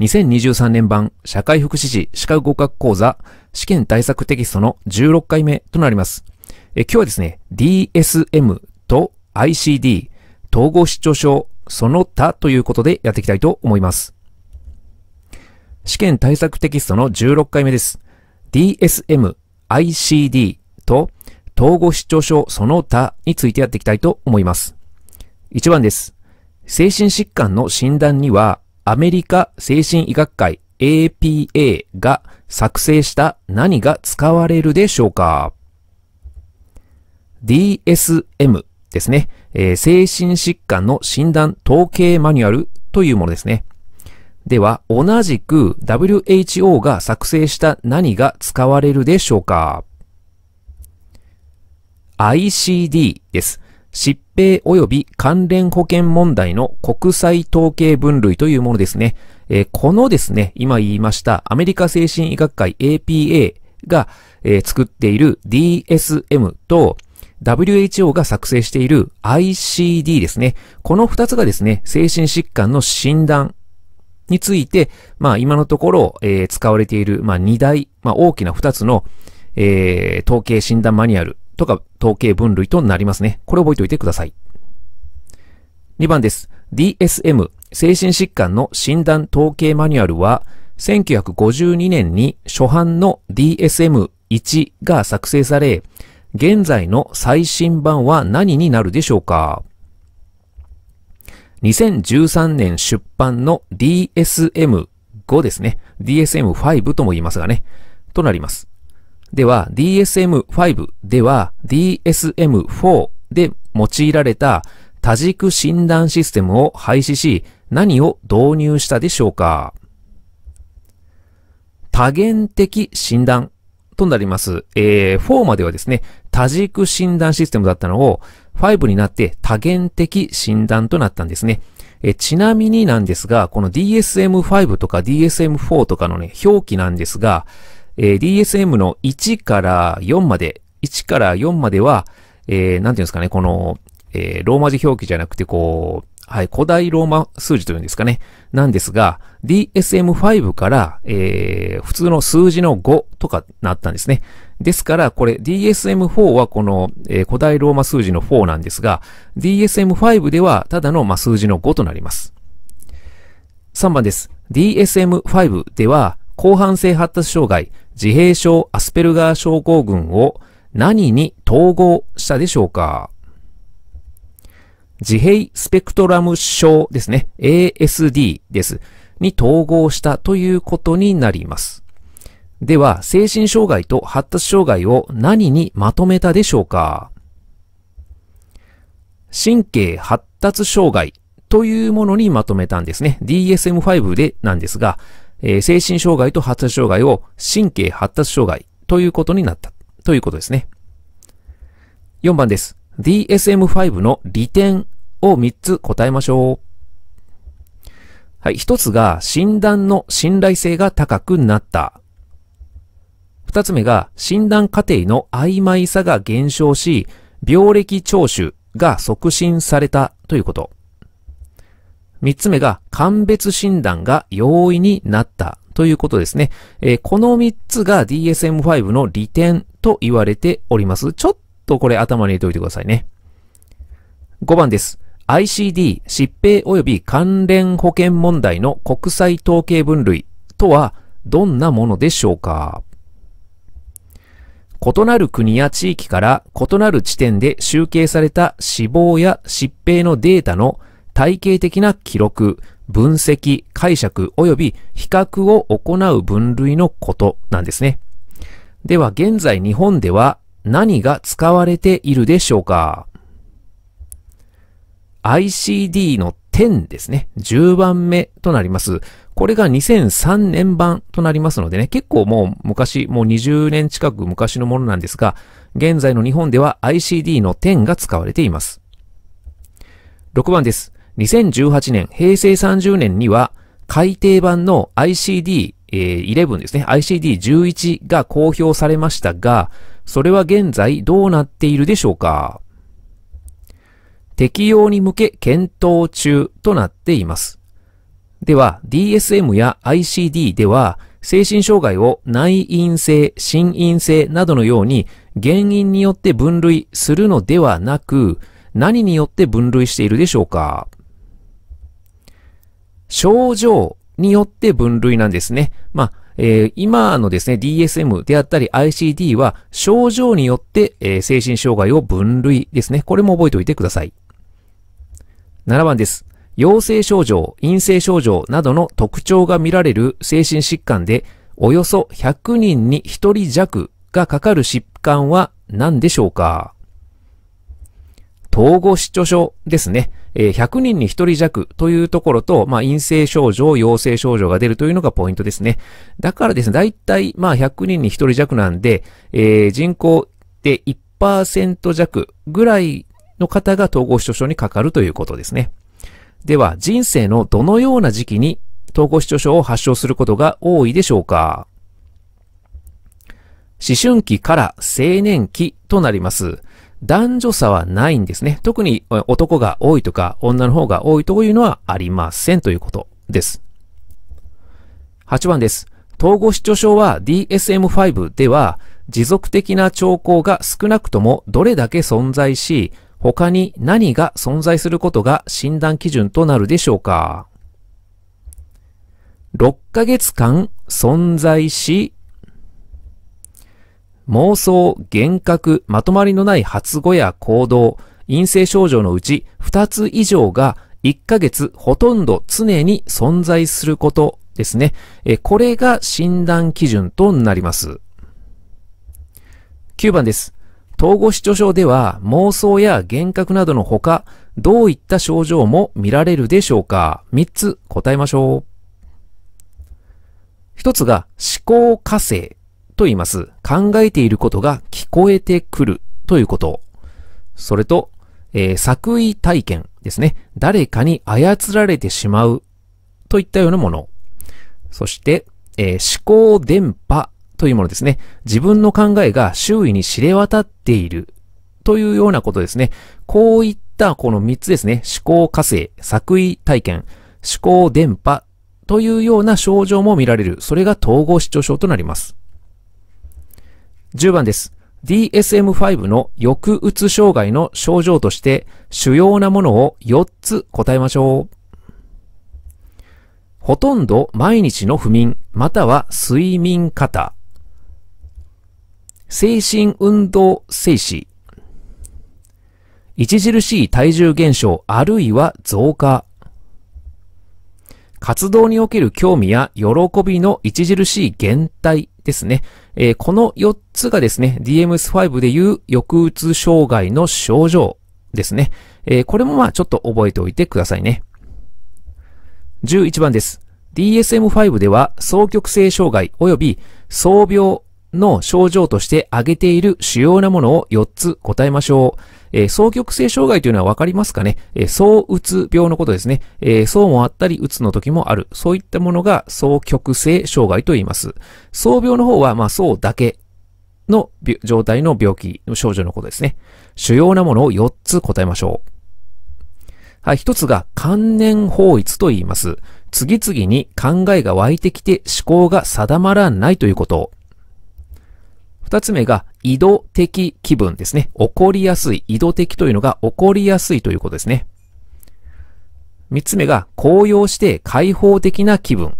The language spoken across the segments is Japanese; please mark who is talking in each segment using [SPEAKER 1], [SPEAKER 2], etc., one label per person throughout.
[SPEAKER 1] 2023年版社会福祉士資格合格講座試験対策テキストの16回目となります。え今日はですね、DSM と ICD、統合失調症、その他ということでやっていきたいと思います。試験対策テキストの16回目です。DSM、ICD と統合失調症その他についてやっていきたいと思います。1番です。精神疾患の診断にはアメリカ精神医学会 APA が作成した何が使われるでしょうか ?DSM ですね、えー、精神疾患の診断統計マニュアルというものですね。では、同じく WHO が作成した何が使われるでしょうか ?ICD です。疾併及び関連保険問題の国際統計分類というものですね。えー、このですね、今言いましたアメリカ精神医学会 APA が、えー、作っている DSM と WHO が作成している ICD ですね。この二つがですね、精神疾患の診断について、まあ今のところ、えー、使われている、まあ二大、まあ大きな二つの、えー、統計診断マニュアルとか統計分類となりますね。これ覚えておいてください。2番です。DSM 精神疾患の診断統計マニュアルは1952年に初版の DSM1 が作成され、現在の最新版は何になるでしょうか2013年出版の DSM5 ですね。DSM5 とも言いますがね。となります。では DSM-5 では DSM-4 で用いられた多軸診断システムを廃止し何を導入したでしょうか多元的診断となります。えー、4まではですね、多軸診断システムだったのを5になって多元的診断となったんですね。えちなみになんですが、この DSM-5 とか DSM-4 とかのね、表記なんですが、えー、DSM の1から4まで、1から4までは、えー、なんていうんですかね、この、えー、ローマ字表記じゃなくて、こう、はい、古代ローマ数字というんですかね。なんですが、DSM5 から、えー、普通の数字の5とかなったんですね。ですから、これ DSM4 はこの、えー、古代ローマ数字の4なんですが、DSM5 ではただの、まあ、数字の5となります。3番です。DSM5 では、広範性発達障害、自閉症アスペルガー症候群を何に統合したでしょうか自閉スペクトラム症ですね。ASD です。に統合したということになります。では、精神障害と発達障害を何にまとめたでしょうか神経発達障害というものにまとめたんですね。DSM-5 でなんですが、えー、精神障害と発達障害を神経発達障害ということになったということですね。4番です。DSM-5 の利点を3つ答えましょう。はい、1つが診断の信頼性が高くなった。2つ目が診断過程の曖昧さが減少し、病歴聴取が促進されたということ。3つ目が、鑑別診断が容易になったということですね。えー、この3つが DSM-5 の利点と言われております。ちょっとこれ頭に入れておいてくださいね。5番です。ICD 疾病及び関連保険問題の国際統計分類とはどんなものでしょうか異なる国や地域から異なる地点で集計された死亡や疾病のデータの体系的な記録、分析、解釈及び比較を行う分類のことなんですね。では現在日本では何が使われているでしょうか ?ICD の10ですね。10番目となります。これが2003年版となりますのでね、結構もう昔、もう20年近く昔のものなんですが、現在の日本では ICD の10が使われています。6番です。2018年、平成30年には、改訂版の ICD、え11ですね、ICD11 が公表されましたが、それは現在どうなっているでしょうか適用に向け検討中となっています。では、DSM や ICD では、精神障害を内因性、心因性などのように原因によって分類するのではなく、何によって分類しているでしょうか症状によって分類なんですね。まあ、えー、今のですね、DSM であったり ICD は症状によって、えー、精神障害を分類ですね。これも覚えておいてください。7番です。陽性症状、陰性症状などの特徴が見られる精神疾患で、およそ100人に1人弱がかかる疾患は何でしょうか統合失調症ですね。えー、100人に1人弱というところと、まあ、陰性症状、陽性症状が出るというのがポイントですね。だからですね、大体、まあ、100人に1人弱なんで、えー、人口で1%弱ぐらいの方が統合失調症にかかるということですね。では、人生のどのような時期に統合失調症を発症することが多いでしょうか思春期から青年期となります。男女差はないんですね。特に男が多いとか女の方が多いというのはありませんということです。8番です。統合失調症は DSM5 では持続的な兆候が少なくともどれだけ存在し、他に何が存在することが診断基準となるでしょうか ?6 ヶ月間存在し、妄想、幻覚、まとまりのない発語や行動、陰性症状のうち2つ以上が1ヶ月ほとんど常に存在することですね。これが診断基準となります。9番です。統合失調症では妄想や幻覚などのほか、どういった症状も見られるでしょうか ?3 つ答えましょう。1つが思考過性と言います。考えていることが聞こえてくるということ。それと、えー、作為体験ですね。誰かに操られてしまうといったようなもの。そして、えー、思考伝播というものですね。自分の考えが周囲に知れ渡っているというようなことですね。こういったこの3つですね。思考火星、作為体験、思考伝播というような症状も見られる。それが統合失調症となります。10番です。DSM-5 の抑うつ障害の症状として主要なものを4つ答えましょう。ほとんど毎日の不眠、または睡眠型。精神運動静止。著しい体重減少あるいは増加。活動における興味や喜びの著しい減退ですね。えー、この4つがですね、DMS5 でいう抑うつ障害の症状ですね。えー、これもまあちょっと覚えておいてくださいね。11番です。DSM5 では、双極性障害及び双病の症状として挙げている主要なものを4つ答えましょう。えー、双極性障害というのはわかりますかね、えー、双うつ病のことですね。えー、そうもあったり、うつの時もある。そういったものが双極性障害と言います。双病の方は、まあ、そうだけの状態の病気、症状のことですね。主要なものを4つ答えましょう。はい、1つが観念法律と言います。次々に考えが湧いてきて思考が定まらないということ。2つ目が緯度的気分ですね。起こりやすい。移度的というのが起こりやすいということですね。三つ目が高揚して開放的な気分。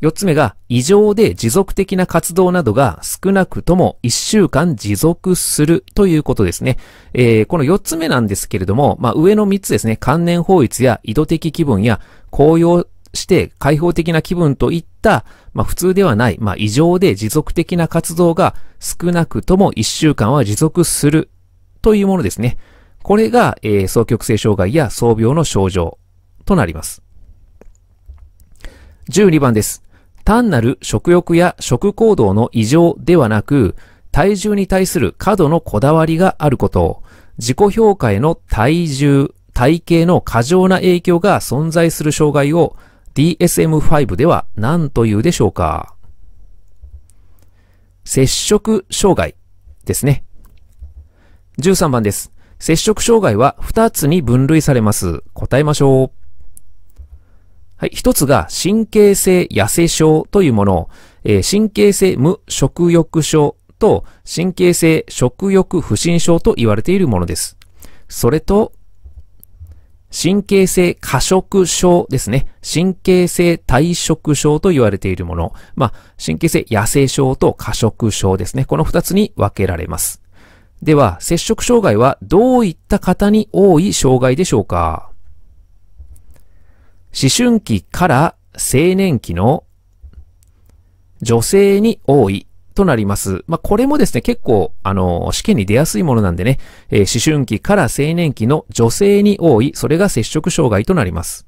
[SPEAKER 1] 四つ目が異常で持続的な活動などが少なくとも一週間持続するということですね。えー、この四つ目なんですけれども、まあ、上の三つですね。関連法律や意度的気分や高揚して開放的な気分といった、まあ普通ではない、まあ異常で持続的な活動が少なくとも1週間は持続するというものですね。これが、えー、双極性障害や双病の症状となります。12番です。単なる食欲や食行動の異常ではなく、体重に対する過度のこだわりがあることを、自己評価への体重、体型の過剰な影響が存在する障害を DSM-5 では何というでしょうか接触障害ですね。13番です。接触障害は2つに分類されます。答えましょう。はい、1つが神経性痩せ症というもの、えー、神経性無食欲症と神経性食欲不振症と言われているものです。それと、神経性過食症ですね。神経性退食症と言われているもの。まあ、神経性野生症と過食症ですね。この二つに分けられます。では、摂食障害はどういった方に多い障害でしょうか思春期から青年期の女性に多いとなります。まあ、これもですね、結構、あの、試験に出やすいものなんでね、えー、思春期から青年期の女性に多い、それが接触障害となります。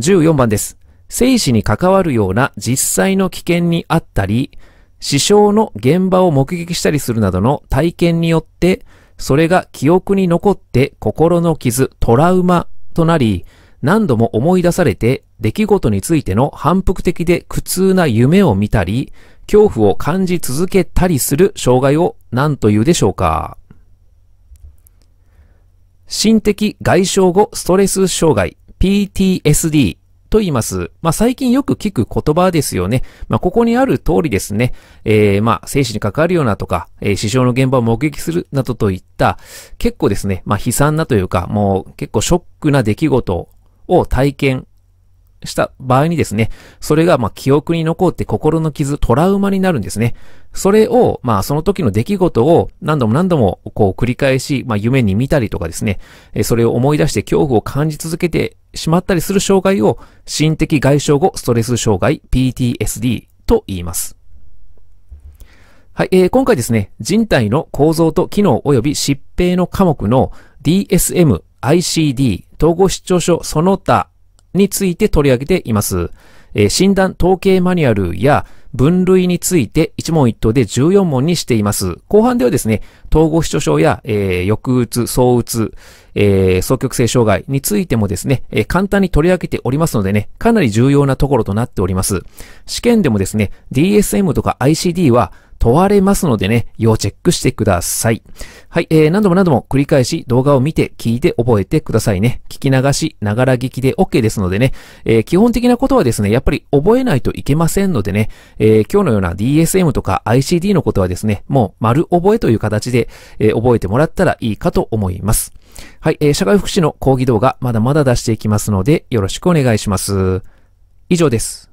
[SPEAKER 1] 14番です。生死に関わるような実際の危険にあったり、死傷の現場を目撃したりするなどの体験によって、それが記憶に残って心の傷、トラウマとなり、何度も思い出されて出来事についての反復的で苦痛な夢を見たり、恐怖を感じ続けたりする障害を何と言うでしょうか心的外傷後ストレス障害 PTSD と言います。まあ、最近よく聞く言葉ですよね。まあ、ここにある通りですね。えー、まあ、生死に関わるようなとか、えー、死傷の現場を目撃するなどといった、結構ですね、まあ、悲惨なというか、もう結構ショックな出来事を体験した場合にですね、それがま記憶に残って心の傷、トラウマになるんですね。それを、まあその時の出来事を何度も何度もこう繰り返し、まあ夢に見たりとかですね、それを思い出して恐怖を感じ続けてしまったりする障害を心的外傷後ストレス障害 PTSD と言います。はい、えー、今回ですね、人体の構造と機能及び疾病の科目の DSM、ICD、統合失調症、その他について取り上げています。えー、診断統計マニュアルや分類について一問一答で14問にしています。後半ではですね、統合失調症や、えー、抑うつ、躁うつ、えー、双極性障害についてもですね、えー、簡単に取り上げておりますのでね、かなり重要なところとなっております。試験でもですね、DSM とか ICD は問われますのでね、要チェックしてください。はい、えー、何度も何度も繰り返し動画を見て、聞いて、覚えてくださいね。聞き流し、ながら聞きで OK ですのでね、えー、基本的なことはですね、やっぱり覚えないといけませんのでね、えー、今日のような DSM とか ICD のことはですね、もう丸覚えという形で、えー、覚えてもらったらいいかと思います。はい、えー、社会福祉の講義動画、まだまだ出していきますので、よろしくお願いします。以上です。